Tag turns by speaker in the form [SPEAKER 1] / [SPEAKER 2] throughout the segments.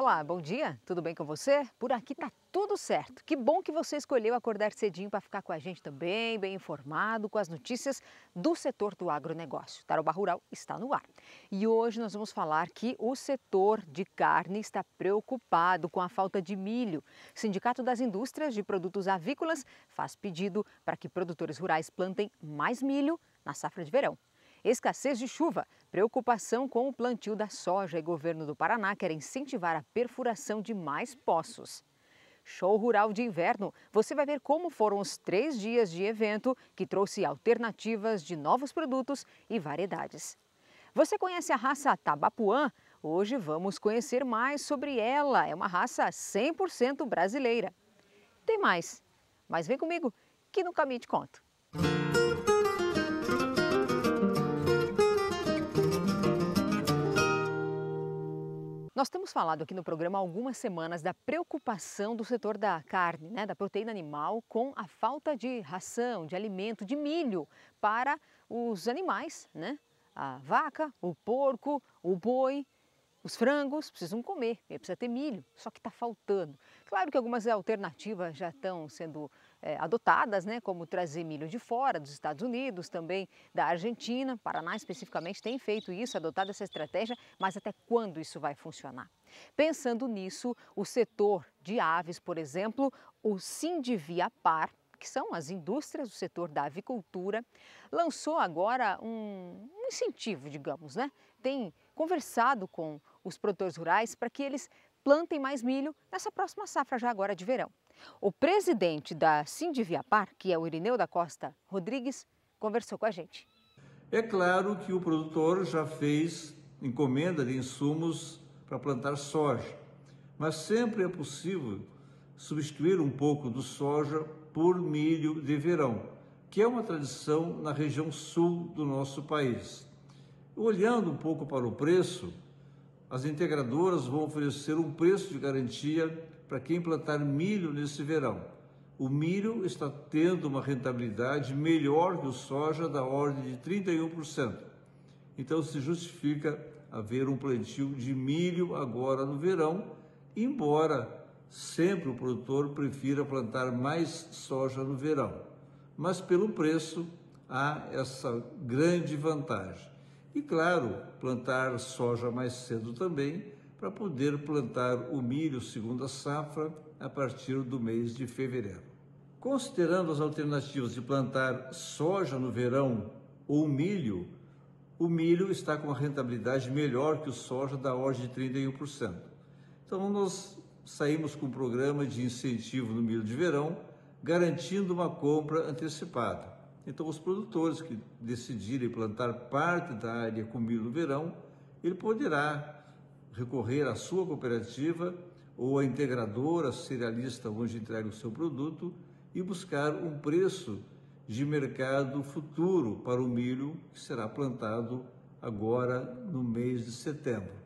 [SPEAKER 1] Olá, bom dia, tudo bem com você? Por aqui tá tudo certo. Que bom que você escolheu acordar cedinho para ficar com a gente também, bem informado com as notícias do setor do agronegócio. Tarouba Rural está no ar. E hoje nós vamos falar que o setor de carne está preocupado com a falta de milho. O Sindicato das Indústrias de Produtos Avícolas faz pedido para que produtores rurais plantem mais milho na safra de verão escassez de chuva Preocupação com o plantio da soja e governo do Paraná quer incentivar a perfuração de mais poços. Show Rural de Inverno, você vai ver como foram os três dias de evento que trouxe alternativas de novos produtos e variedades. Você conhece a raça Tabapuã? Hoje vamos conhecer mais sobre ela. É uma raça 100% brasileira. Tem mais, mas vem comigo que no caminho te conto. Nós temos falado aqui no programa há algumas semanas da preocupação do setor da carne, né, da proteína animal, com a falta de ração, de alimento, de milho para os animais, né? A vaca, o porco, o boi os frangos precisam comer, precisa ter milho, só que está faltando. Claro que algumas alternativas já estão sendo é, adotadas, né, como trazer milho de fora, dos Estados Unidos, também da Argentina. Paraná, especificamente, tem feito isso, adotado essa estratégia, mas até quando isso vai funcionar? Pensando nisso, o setor de aves, por exemplo, o Sindivia Par, que são as indústrias do setor da avicultura, lançou agora um, um incentivo, digamos, né? Tem conversado com os produtores rurais para que eles plantem mais milho nessa próxima safra já agora de verão. O presidente da Sindiviapar, que é o Irineu da Costa Rodrigues, conversou com a gente.
[SPEAKER 2] É claro que o produtor já fez encomenda de insumos para plantar soja, mas sempre é possível substituir um pouco do soja por milho de verão, que é uma tradição na região sul do nosso país. Olhando um pouco para o preço, as integradoras vão oferecer um preço de garantia para quem plantar milho nesse verão. O milho está tendo uma rentabilidade melhor que o soja, da ordem de 31%. Então se justifica haver um plantio de milho agora no verão, embora sempre o produtor prefira plantar mais soja no verão, mas pelo preço há essa grande vantagem. E claro, plantar soja mais cedo também, para poder plantar o milho segunda safra a partir do mês de fevereiro. Considerando as alternativas de plantar soja no verão ou milho, o milho está com uma rentabilidade melhor que o soja da ordem de 31%. Então nós saímos com um programa de incentivo no milho de verão, garantindo uma compra antecipada. Então, os produtores que decidirem plantar parte da área com milho no verão, ele poderá recorrer à sua cooperativa ou à integradora cerealista onde entrega o seu produto e buscar um preço de mercado futuro para o milho que será plantado agora no mês de setembro.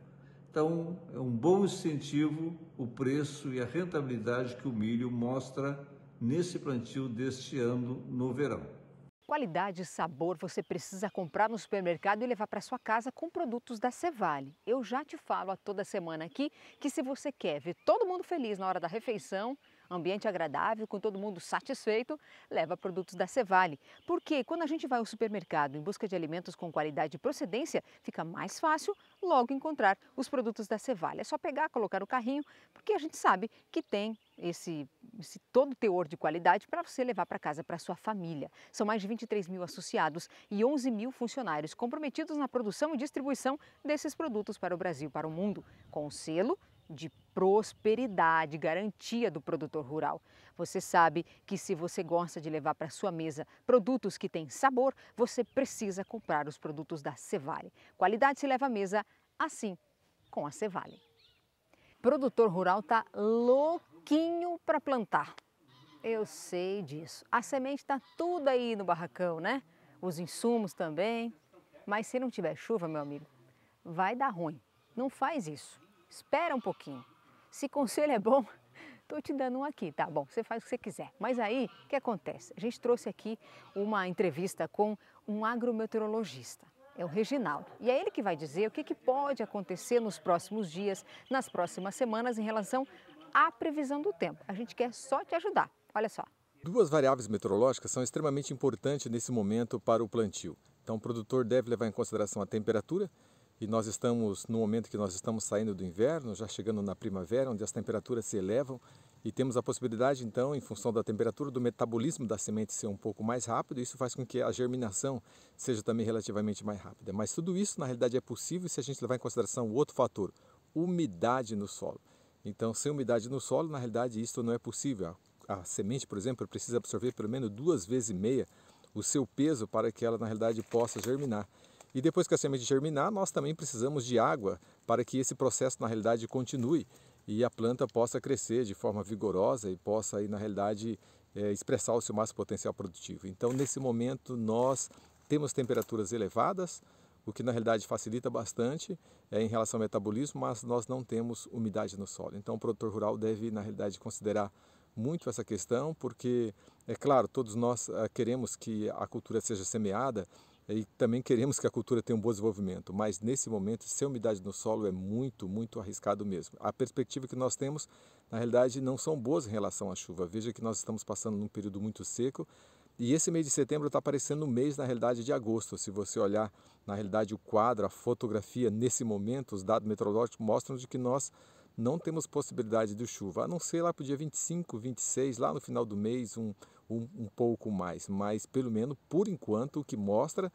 [SPEAKER 2] Então, é um bom incentivo o preço e a rentabilidade que o milho mostra nesse plantio deste ano no verão.
[SPEAKER 1] Qualidade e sabor você precisa comprar no supermercado e levar para sua casa com produtos da Cevale. Eu já te falo a toda semana aqui que se você quer ver todo mundo feliz na hora da refeição, ambiente agradável, com todo mundo satisfeito, leva produtos da Cevale. Porque quando a gente vai ao supermercado em busca de alimentos com qualidade e procedência, fica mais fácil logo encontrar os produtos da Cevale. É só pegar, colocar no carrinho, porque a gente sabe que tem esse, esse todo teor de qualidade para você levar para casa para sua família. São mais de 23 mil associados e 11 mil funcionários comprometidos na produção e distribuição desses produtos para o Brasil, para o mundo, com o selo de prosperidade, garantia do produtor rural. Você sabe que se você gosta de levar para sua mesa produtos que têm sabor, você precisa comprar os produtos da Cevale. Qualidade se leva à mesa assim, com a Cevale. produtor rural tá louquinho para plantar. Eu sei disso. A semente está tudo aí no barracão, né? Os insumos também. Mas se não tiver chuva, meu amigo, vai dar ruim. Não faz isso espera um pouquinho. Se conselho é bom, estou te dando um aqui, tá bom, você faz o que você quiser. Mas aí, o que acontece? A gente trouxe aqui uma entrevista com um agrometeorologista. É o Reginaldo. E é ele que vai dizer o que, que pode acontecer nos próximos dias, nas próximas semanas, em relação à previsão do tempo. A gente quer só te ajudar. Olha só.
[SPEAKER 3] Duas variáveis meteorológicas são extremamente importantes nesse momento para o plantio. Então, o produtor deve levar em consideração a temperatura e nós estamos no momento que nós estamos saindo do inverno, já chegando na primavera, onde as temperaturas se elevam e temos a possibilidade então, em função da temperatura, do metabolismo da semente ser um pouco mais rápido, isso faz com que a germinação seja também relativamente mais rápida. Mas tudo isso na realidade é possível se a gente levar em consideração o outro fator, umidade no solo. Então, sem umidade no solo, na realidade, isso não é possível. A, a semente, por exemplo, precisa absorver pelo menos duas vezes e meia o seu peso para que ela, na realidade, possa germinar. E depois que a semente germinar, nós também precisamos de água para que esse processo, na realidade, continue e a planta possa crescer de forma vigorosa e possa, aí, na realidade, é, expressar o seu máximo potencial produtivo. Então, nesse momento, nós temos temperaturas elevadas, o que na realidade facilita bastante é, em relação ao metabolismo, mas nós não temos umidade no solo. Então, o produtor rural deve, na realidade, considerar muito essa questão, porque, é claro, todos nós é, queremos que a cultura seja semeada e também queremos que a cultura tenha um bom desenvolvimento, mas nesse momento, sem umidade no solo é muito, muito arriscado mesmo. A perspectiva que nós temos, na realidade, não são boas em relação à chuva. Veja que nós estamos passando num período muito seco e esse mês de setembro está parecendo um mês, na realidade, de agosto. Se você olhar, na realidade, o quadro, a fotografia, nesse momento, os dados meteorológicos mostram de que nós não temos possibilidade de chuva, a não ser lá para o dia 25, 26, lá no final do mês, um, um, um pouco mais. Mas, pelo menos, por enquanto, o que mostra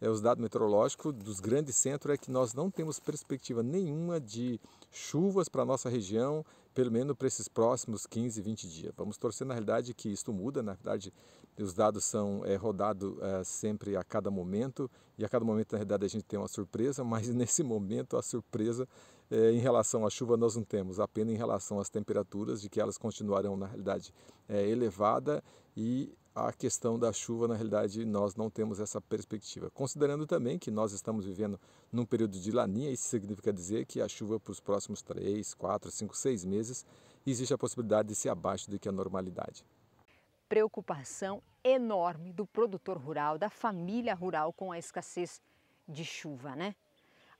[SPEAKER 3] é, os dados meteorológicos dos grandes centros é que nós não temos perspectiva nenhuma de chuvas para a nossa região, pelo menos para esses próximos 15, 20 dias. Vamos torcer, na realidade, que isso muda. Na verdade, os dados são é, rodados é, sempre a cada momento, e a cada momento, na realidade, a gente tem uma surpresa, mas nesse momento a surpresa é, em relação à chuva nós não temos, apenas em relação às temperaturas, de que elas continuarão na realidade eh, elevada e a questão da chuva, na realidade, nós não temos essa perspectiva. Considerando também que nós estamos vivendo num período de laninha, isso significa dizer que a chuva para os próximos 3, 4, 5, 6 meses existe a possibilidade de ser abaixo do que a normalidade.
[SPEAKER 1] Preocupação enorme do produtor rural, da família rural com a escassez de chuva, né?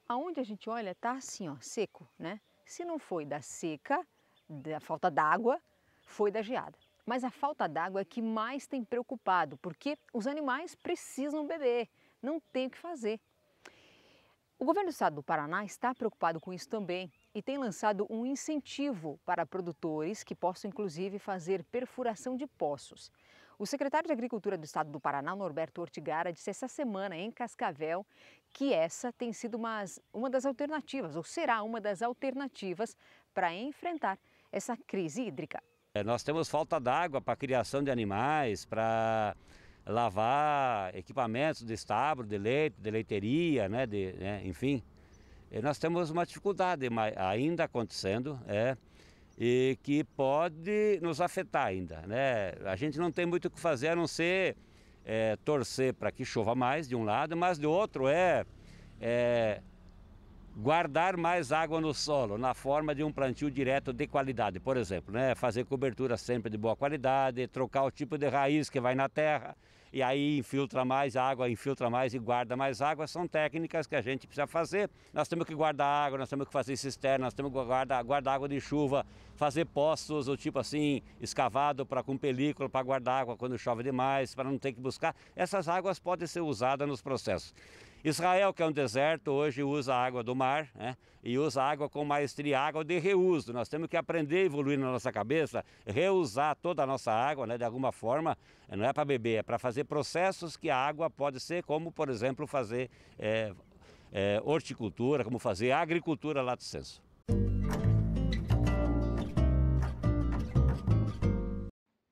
[SPEAKER 1] aonde a gente olha está assim, ó, seco, né? Se não foi da seca, da falta d'água, foi da geada. Mas a falta d'água é que mais tem preocupado, porque os animais precisam beber, não tem o que fazer. O governo do estado do Paraná está preocupado com isso também e tem lançado um incentivo para produtores que possam, inclusive, fazer perfuração de poços. O secretário de Agricultura do Estado do Paraná, Norberto Ortigara, disse essa semana em Cascavel que essa tem sido uma, uma das alternativas, ou será uma das alternativas para enfrentar essa crise hídrica.
[SPEAKER 4] É, nós temos falta d'água para criação de animais, para lavar equipamentos de estábulo, de leite, de leiteria, né, de, né, enfim. E nós temos uma dificuldade ainda acontecendo, é, e que pode nos afetar ainda. Né? A gente não tem muito o que fazer a não ser é, torcer para que chova mais de um lado, mas de outro é, é guardar mais água no solo, na forma de um plantio direto de qualidade, por exemplo, né? fazer cobertura sempre de boa qualidade, trocar o tipo de raiz que vai na terra, e aí infiltra mais água, infiltra mais e guarda mais água. São técnicas que a gente precisa fazer. Nós temos que guardar água, nós temos que fazer cisternas, nós temos que guardar, guardar água de chuva, fazer poços, ou tipo assim, escavado para com película para guardar água quando chove demais, para não ter que buscar. Essas águas podem ser usadas nos processos. Israel, que é um deserto, hoje usa a água do mar né? e usa a água com maestria, água de reuso. Nós temos que aprender a evoluir na nossa cabeça, reusar toda a nossa água né? de alguma forma. Não é para beber, é para fazer processos que a água pode ser, como, por exemplo, fazer é, é, horticultura, como fazer agricultura lá do censo.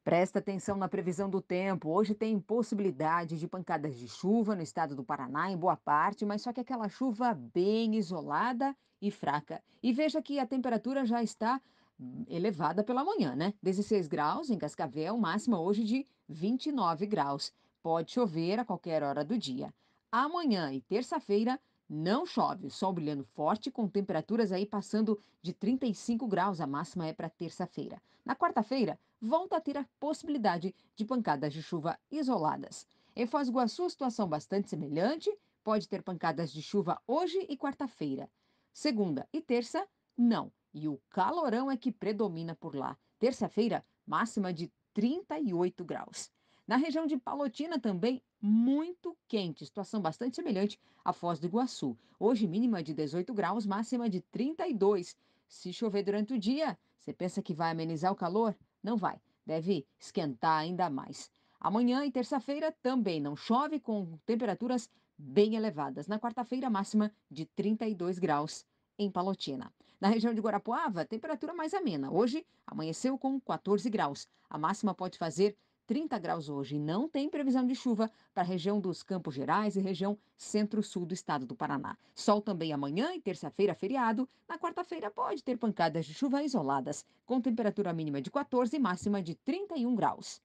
[SPEAKER 1] Presta atenção na previsão do tempo. Hoje tem possibilidade de pancadas de chuva no estado do Paraná, em boa parte, mas só que aquela chuva bem isolada e fraca. E veja que a temperatura já está hum, elevada pela manhã, né? 16 graus em Cascavel, máxima hoje de 29 graus. Pode chover a qualquer hora do dia. Amanhã e terça-feira não chove, o sol brilhando forte, com temperaturas aí passando de 35 graus, a máxima é para terça-feira. Na quarta-feira, volta a ter a possibilidade de pancadas de chuva isoladas. Em Foz do Iguaçu, situação bastante semelhante, pode ter pancadas de chuva hoje e quarta-feira. Segunda e terça, não. E o calorão é que predomina por lá. Terça-feira, máxima de 38 graus. Na região de Palotina também muito quente, situação bastante semelhante à Foz do Iguaçu. Hoje mínima de 18 graus, máxima de 32. Se chover durante o dia, você pensa que vai amenizar o calor? Não vai, deve esquentar ainda mais. Amanhã e terça-feira também não chove, com temperaturas bem elevadas. Na quarta-feira, máxima de 32 graus em Palotina. Na região de Guarapuava, temperatura mais amena. Hoje amanheceu com 14 graus. A máxima pode fazer 30 graus hoje e não tem previsão de chuva para a região dos Campos Gerais e região centro-sul do estado do Paraná. Sol também amanhã e terça-feira, feriado. Na quarta-feira pode ter pancadas de chuva isoladas, com temperatura mínima de 14 e máxima de 31 graus.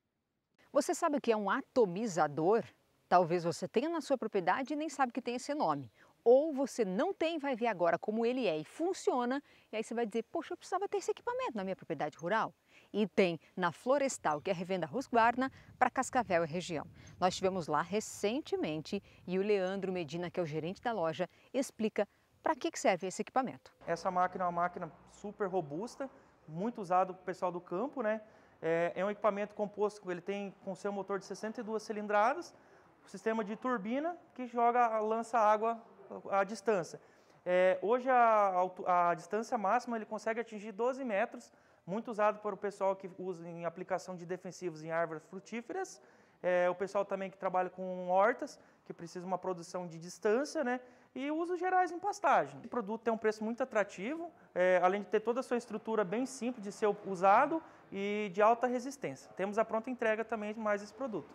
[SPEAKER 1] Você sabe o que é um atomizador? Talvez você tenha na sua propriedade e nem sabe que tem esse nome. Ou você não tem, vai ver agora como ele é e funciona, e aí você vai dizer: Poxa, eu precisava ter esse equipamento na minha propriedade rural e tem na Florestal, que é a revenda Rusguarna, para Cascavel e região. Nós tivemos lá recentemente e o Leandro Medina, que é o gerente da loja, explica para que serve esse equipamento.
[SPEAKER 4] Essa máquina é uma máquina super robusta, muito usada o pessoal do campo, né? É, é um equipamento composto, ele tem com seu motor de 62 cilindradas, sistema de turbina que joga, lança água à distância. É, hoje a, a, a, distância máxima ele consegue atingir 12 metros muito usado para o pessoal que usa em aplicação de defensivos em árvores frutíferas, é, o pessoal também que trabalha com hortas, que precisa uma produção de distância, né? E usos gerais em pastagem. O produto tem um preço muito atrativo, é, além de ter toda a sua estrutura bem simples de ser usado e de alta resistência. Temos a pronta entrega também de mais esse produto.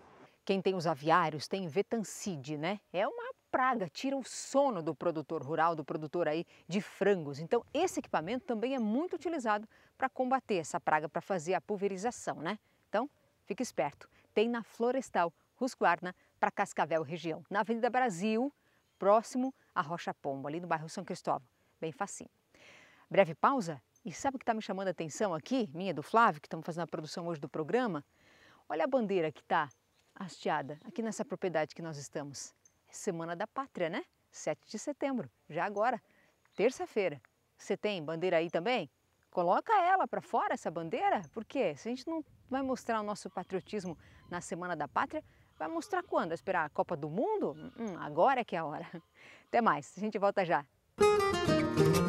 [SPEAKER 1] Quem tem os aviários tem Vetancide, né? É uma praga, tira o sono do produtor rural, do produtor aí de frangos. Então esse equipamento também é muito utilizado para combater essa praga, para fazer a pulverização, né? Então, fique esperto. Tem na Florestal Husqvarna para Cascavel região, na Avenida Brasil, próximo à Rocha Pombo, ali no bairro São Cristóvão. Bem facinho. Breve pausa. E sabe o que está me chamando a atenção aqui, minha do Flávio, que estamos fazendo a produção hoje do programa? Olha a bandeira que está hasteada aqui nessa propriedade que nós estamos. Semana da Pátria, né? 7 de setembro, já agora, terça-feira. Você tem bandeira aí também? Coloca ela para fora, essa bandeira, porque se a gente não vai mostrar o nosso patriotismo na Semana da Pátria, vai mostrar quando? Esperar a Copa do Mundo? Hum, hum, agora é que é a hora. Até mais, a gente volta já. Música